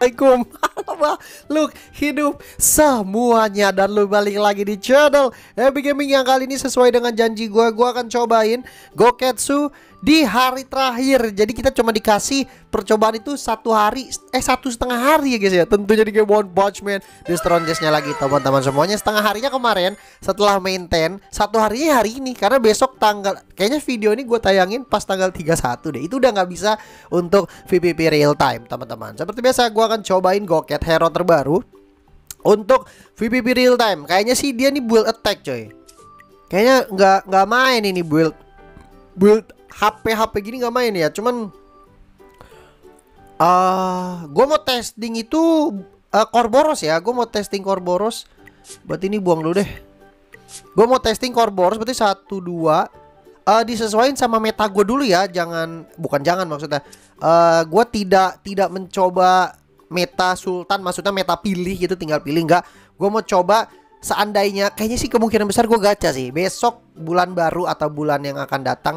Ay, gum. makhluk hidup semuanya dan lu balik lagi di channel Happy Gaming yang kali ini sesuai dengan janji gue gue akan cobain Goketsu di hari terakhir jadi kita cuma dikasih percobaan itu satu hari eh satu setengah hari ya guys ya tentunya di game One Punch Man di strongestnya lagi teman-teman semuanya setengah harinya kemarin setelah maintain satu harinya eh, hari ini karena besok tanggal kayaknya video ini gue tayangin pas tanggal 31 deh itu udah nggak bisa untuk VPP real time teman-teman seperti biasa gue akan cobain Goketsu roket hero terbaru untuk VPP real time. Kayaknya sih dia nih build attack coy. Kayaknya nggak nggak main ini build build HP HP gini nggak main ya. Cuman uh, ah, gue mau testing itu uh, Corboros ya. Gue mau testing Corboros. Berarti ini buang dulu deh. Gue mau testing Corboros berarti satu dua uh, disesuaikan sama meta gue dulu ya jangan bukan jangan maksudnya uh, gue tidak tidak mencoba meta sultan maksudnya meta pilih gitu tinggal pilih enggak gue mau coba seandainya kayaknya sih kemungkinan besar gue gacha sih besok bulan baru atau bulan yang akan datang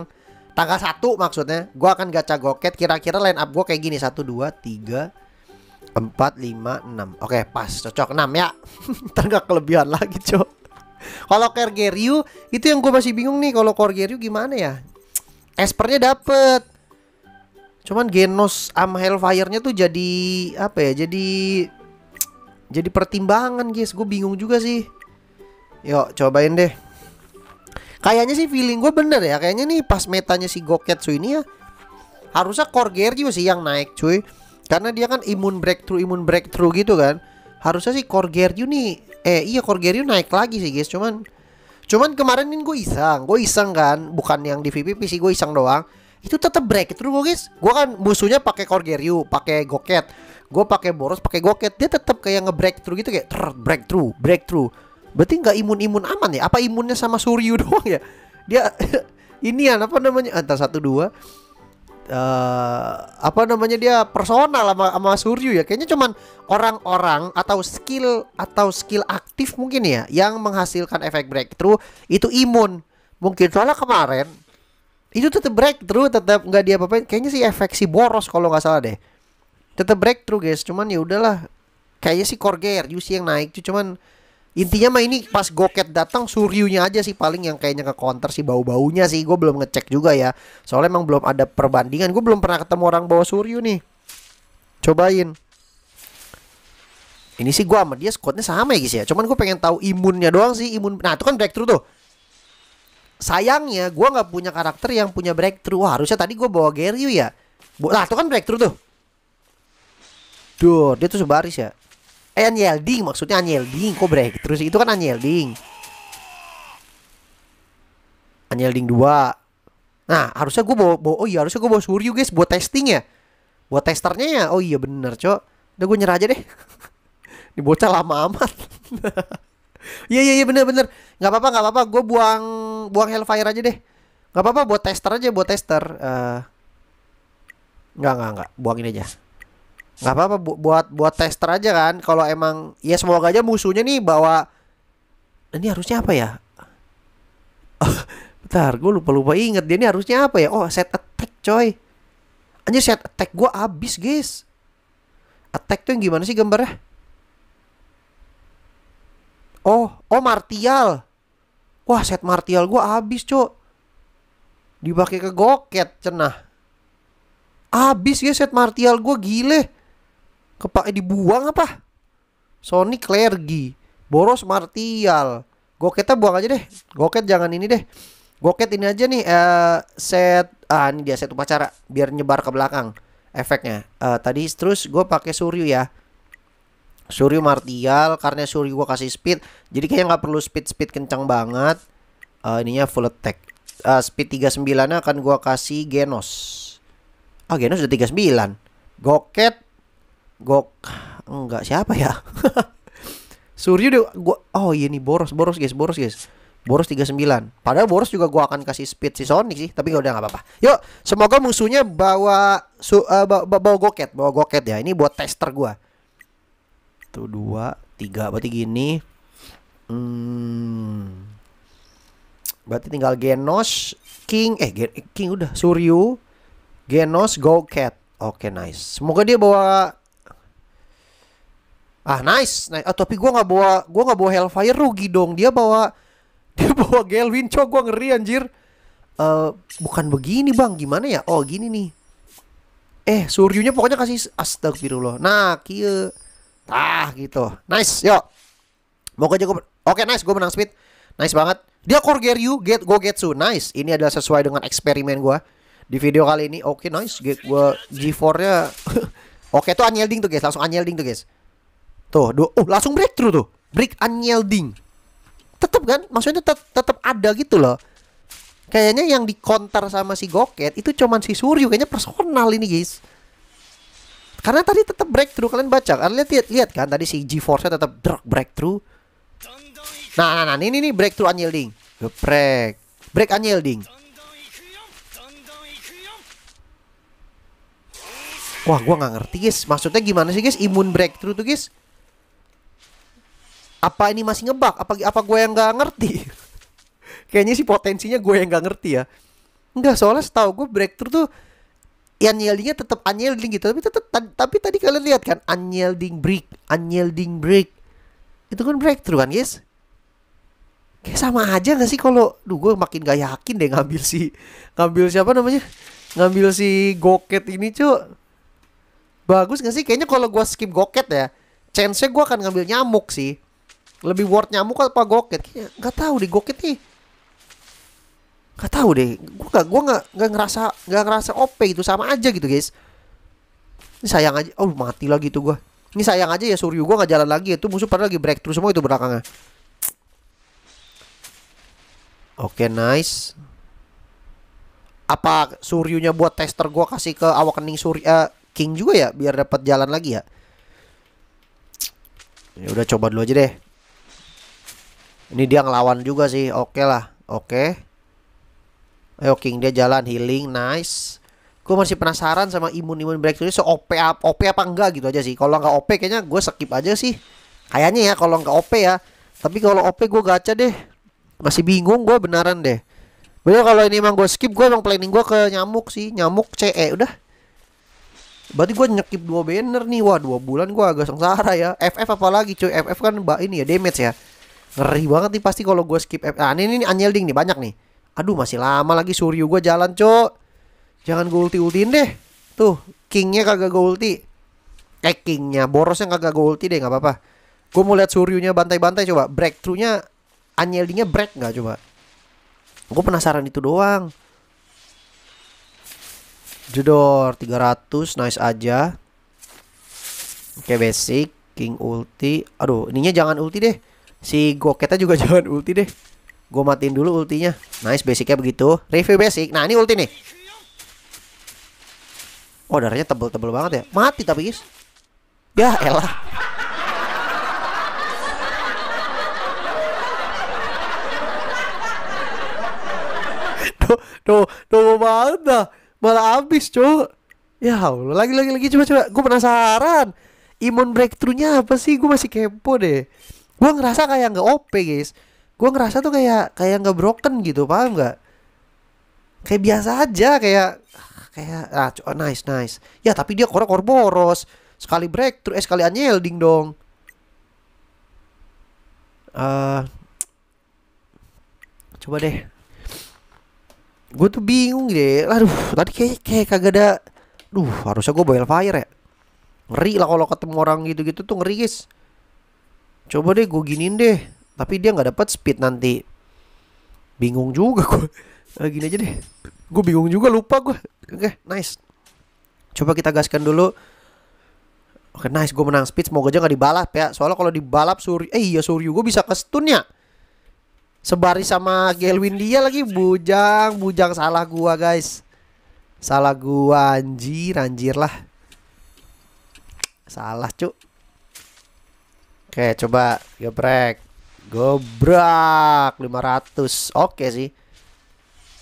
tanggal satu maksudnya gue akan gacha goket kira-kira line up gue kayak gini satu dua tiga empat lima enam. oke pas cocok enam ya ntar gak kelebihan lagi cok kalau Kergeryu itu yang gue masih bingung nih kalau Kergeryu gimana ya Espernya dapet Cuman Genos Amhel Hellfire-nya tuh jadi apa ya? Jadi jadi pertimbangan, guys. Gue bingung juga sih. Yuk, cobain deh. Kayaknya sih feeling gue bener ya. Kayaknya nih pas metanya si Goketsu ini ya harusnya core juga sih yang naik, cuy. Karena dia kan imun breakthrough, imun breakthrough gitu kan. Harusnya sih core gear nih eh iya core Gergio naik lagi sih, guys. Cuman cuman kemarin ini gue iseng, gue iseng kan, bukan yang di VPP sih, gue iseng doang itu tetap break itu gue guys gue kan musuhnya pakai Corgeriu pakai Goket gue pakai Boros pakai Goket dia tetap kayak ngebreak breakthrough gitu kayak ter break through berarti nggak imun-imun aman ya apa imunnya sama Suryu doang ya dia ini ya apa namanya antara ah, satu dua uh, apa namanya dia personal sama, sama Suryu ya kayaknya cuman orang-orang atau skill atau skill aktif mungkin ya yang menghasilkan efek breakthrough itu imun mungkin soalnya kemarin itu tetap breakthrough tetap nggak dia apa-apain kayaknya sih efek si boros kalau nggak salah deh tetap breakthrough guys cuman ya udahlah kayaknya si Corgair UC yang naik tuh, cuman intinya mah ini pas goket datang Suryunya aja sih paling yang kayaknya ke counter sih bau-baunya sih gue belum ngecek juga ya soalnya emang belum ada perbandingan gue belum pernah ketemu orang bawa Suryu nih cobain ini sih gue sama dia squadnya sama ya guys ya cuman gue pengen tahu imunnya doang sih imun nah itu kan breakthrough tuh sayangnya gue nggak punya karakter yang punya breakthrough. Wah, harusnya tadi gue bawa Gary ya. Nah, itu kan breakthrough tuh. Duh, dia tuh sebaris ya. Eh, Anyelding maksudnya Anyelding. Kok breakthrough sih? Itu kan Anyelding. Anyelding dua, Nah, harusnya gue bawa, bawa, oh iya harusnya gue bawa Suryu guys buat testing ya. Buat testernya ya. Oh iya bener, Cok. Udah gue nyerah aja deh. Ini bocah lama amat. Iya iya iya bener bener. Gak apa-apa gak apa-apa. Gue buang buang Hellfire aja deh. Gak apa-apa buat tester aja buat tester. Uh, eh, gak gak gak. Buang ini aja. Gak apa-apa bu buat buat tester aja kan. Kalau emang ya semoga aja musuhnya nih bawa. Ini harusnya apa ya? Oh, bentar, gue lupa-lupa inget dia ini harusnya apa ya? Oh, set attack coy. Anjir set attack gue abis guys. Attack tuh yang gimana sih gambarnya? Oh, oh Martial. Wah, set Martial gua habis, Cok. Dipakai ke goket cenah. Habis ya set Martial gua gile. kepake dibuang apa? Sony Clergy, boros Martial. Goketnya buang aja deh. Goket jangan ini deh. Goket ini aja nih uh, set ah ini dia set upacara biar nyebar ke belakang efeknya. Uh, tadi terus gua pakai Suryu ya. Suryu Martial karena Suryu gua kasih speed jadi kayaknya nggak perlu speed speed kencang banget uh, ininya full attack uh, speed 39 nya akan gua kasih Genos ah oh, Genos udah 39 Goket Gok enggak siapa ya Suryu deh gua oh iya nih boros boros guys boros guys Boros 39 Padahal Boros juga gua akan kasih speed si Sonic sih Tapi udah gak apa-apa Yuk Semoga musuhnya bawa su, uh, eh, bawa, bawa goket Bawa goket ya Ini buat tester gua satu dua tiga berarti gini hmm, berarti tinggal Genos King eh King udah Suryu Genos Go Cat oke okay, nice semoga dia bawa ah nice, nice. Ah, tapi gua nggak bawa gua nggak bawa Hellfire rugi dong dia bawa dia bawa Gelwin cok gua ngeri anjir uh, bukan begini bang gimana ya oh gini nih eh suryunya pokoknya kasih astagfirullah nah kia tah gitu nice yuk mau aja gue oke nice gue menang speed nice banget dia core you get go get so nice ini adalah sesuai dengan eksperimen gue di video kali ini oke okay, nice gue G4 nya oke okay, tuh unyielding tuh guys langsung unyielding tuh guys tuh dua oh uh, langsung breakthrough tuh break unyielding tetep kan maksudnya tetep tetap ada gitu loh kayaknya yang di counter sama si Goket itu cuman si Suryu kayaknya personal ini guys karena tadi tetap breakthrough kalian baca. Kalian lihat lihat, lihat kan tadi si G-force-nya tetap drag breakthrough. Nah, nah, nah, ini nih breakthrough unyielding. Geprek. Break break unyielding. Wah, gua nggak ngerti, guys. Maksudnya gimana sih, guys? Imun breakthrough tuh, guys. Apa ini masih ngebak? Apa apa gue yang nggak ngerti? Kayaknya sih potensinya gue yang nggak ngerti ya. Enggak, soalnya setahu gue breakthrough tuh unyielding-nya tetap unyielding gitu tapi tetap tapi tadi kalian lihat kan unyielding break unyielding break itu kan breakthrough kan guys kayak sama aja gak sih kalau duh gue makin gak yakin deh ngambil si ngambil siapa namanya ngambil si goket ini cuy bagus gak sih kayaknya kalau gue skip goket ya chance nya gue akan ngambil nyamuk sih lebih worth nyamuk apa goket kayaknya nggak tahu di goket nih tahu deh gue gak gue nggak nggak ngerasa nggak ngerasa op gitu sama aja gitu guys ini sayang aja oh mati lagi tuh gue ini sayang aja ya Suryu gue nggak jalan lagi itu musuh pada lagi break terus semua itu belakangnya oke okay, nice apa Suryunya buat tester gue kasih ke awakening Surya eh, King juga ya biar dapat jalan lagi ya ya udah coba dulu aja deh ini dia ngelawan juga sih oke okay lah oke okay. Ayo King dia jalan healing nice. Gue masih penasaran sama imun-imun breakthrough ini so OP OP apa enggak gitu aja sih. Kalau nggak OP kayaknya gue skip aja sih. Kayaknya ya kalau nggak OP ya. Tapi kalau OP gue gacha deh. Masih bingung gue beneran deh. Bener kalau ini emang gue skip gue emang planning gue ke nyamuk sih. Nyamuk CE udah. Berarti gue nyekip dua banner nih Wah dua bulan gue agak sengsara ya FF apalagi cuy FF kan mbak ini ya damage ya Ngeri banget nih pasti kalau gue skip F Nah ini, ini unyielding nih banyak nih Aduh masih lama lagi Suryu gue jalan cok Jangan gue ulti-ultiin deh Tuh Kingnya kagak gue ulti Eh Kingnya Borosnya kagak gue ulti deh gak apa-apa Gue mau lihat Suryunya bantai-bantai coba Breakthroughnya Anyelinya break gak coba Gue penasaran itu doang Jedor 300 Nice aja Oke basic King ulti Aduh ininya jangan ulti deh Si Goketnya juga jangan ulti deh Gue matiin dulu ultinya Nice basicnya begitu Review basic Nah ini ulti nih Oh darahnya tebel-tebel banget ya Mati tapi guys Ya elah tuh tuh tuh banget dah Malah habis cu Ya Allah Lagi-lagi-lagi coba-coba Gue penasaran Imun breakthroughnya apa sih Gue masih kepo deh Gue ngerasa kayak nggak OP guys gue ngerasa tuh kayak kayak nggak broken gitu paham nggak kayak biasa aja kayak kayak ah oh, nice nice ya tapi dia korek boros sekali break terus eh sekali ding dong uh, coba deh gue tuh bingung deh aduh tadi kayak kayak kagak ada duh harusnya gue boil fire ya ngeri lah kalau ketemu orang gitu-gitu tuh ngeri guys coba deh gue giniin deh tapi dia nggak dapat speed nanti bingung juga gue nah, gini aja deh gue bingung juga lupa gue oke okay, nice coba kita gaskan dulu Oke okay, nice gue menang speed semoga aja nggak dibalap ya Soalnya kalau dibalap suri Eh iya suri gue bisa ke stun ya Sebari sama Gelwin dia lagi Bujang Bujang salah gua guys Salah gua anjir anjir lah Salah cuk Oke coba geprek Gebrak 500. Oke sih.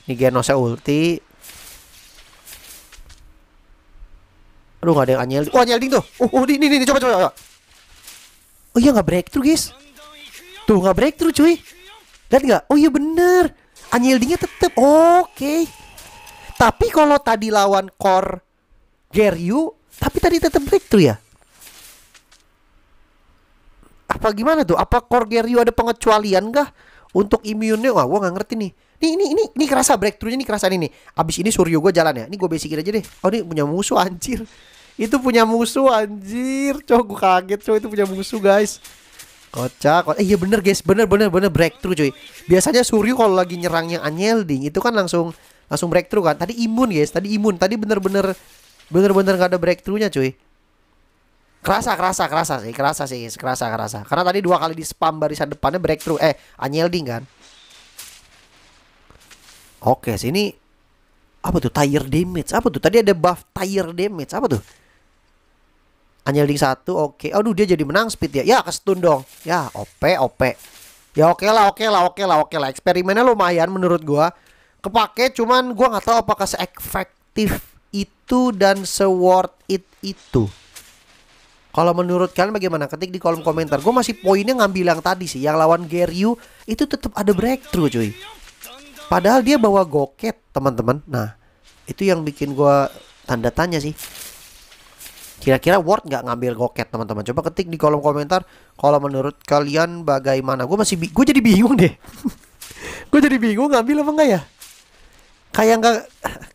Ini Genosnya ulti. Aduh gak ada yang anyel. Oh anyel ding tuh. Oh, oh ini, ini, ini coba coba. coba. Oh iya gak breakthrough guys. Tuh gak breakthrough cuy. Lihat nggak? Oh iya bener. Anyildingnya tetep. Oke. Okay. Tapi kalau tadi lawan core Geryu, tapi tadi tetep breakthrough ya apa gimana tuh? Apa Corgerio ada pengecualian kah untuk imunnya? Wah, gua nggak ngerti nih. Nih, ini ini ini kerasa breakthroughnya ini kerasa ini Abis ini Suryo gue jalan ya. Ini gue basicin aja deh. Oh, ini punya musuh anjir. Itu punya musuh anjir. Cok, gue kaget cok itu punya musuh guys. Kocak, kocak. Eh, iya bener guys, bener bener bener breakthrough cuy. Biasanya Suryo kalau lagi nyerang yang Anyelding itu kan langsung langsung breakthrough kan. Tadi imun guys, tadi imun, tadi bener-bener bener-bener gak ada breakthroughnya cuy. Kerasa, kerasa, kerasa sih, kerasa sih, kerasa, kerasa. Karena tadi dua kali di spam barisan depannya breakthrough, eh, anyelding kan. Oke, sini apa tuh tire damage? Apa tuh? Tadi ada buff tire damage. Apa tuh? Anjelding satu, oke. Okay. Aduh, dia jadi menang speed ya. Ya, stun dong. Ya, OP, OP. Ya oke okay lah, oke okay lah, oke okay lah, oke lah. Eksperimennya lumayan menurut gua. Kepake cuman gua nggak tahu apakah seefektif itu dan se it itu. Kalau menurut kalian bagaimana? Ketik di kolom komentar. Gue masih poinnya ngambil yang tadi sih, yang lawan Geryu itu tetap ada breakthrough cuy. Padahal dia bawa goket teman-teman. Nah itu yang bikin gue tanda tanya sih. Kira-kira worth nggak ngambil goket teman-teman. Coba ketik di kolom komentar. Kalau menurut kalian bagaimana? Gue masih gue jadi bingung deh. gue jadi bingung ngambil apa enggak ya? Kayak nggak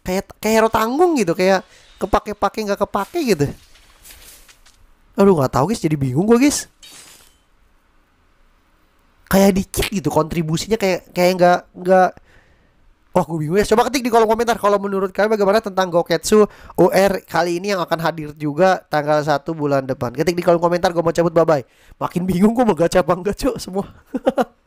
kayak kayak hero tanggung gitu. Kayak kepake-pake nggak kepake gitu aduh gak tahu guys jadi bingung gue guys kayak dikit gitu kontribusinya kayak kayak nggak nggak Wah gue bingung ya Coba ketik di kolom komentar Kalau menurut kalian bagaimana tentang Goketsu UR kali ini yang akan hadir juga Tanggal 1 bulan depan Ketik di kolom komentar Gue mau cabut bye-bye Makin bingung gue mau gacha apa enggak cok semua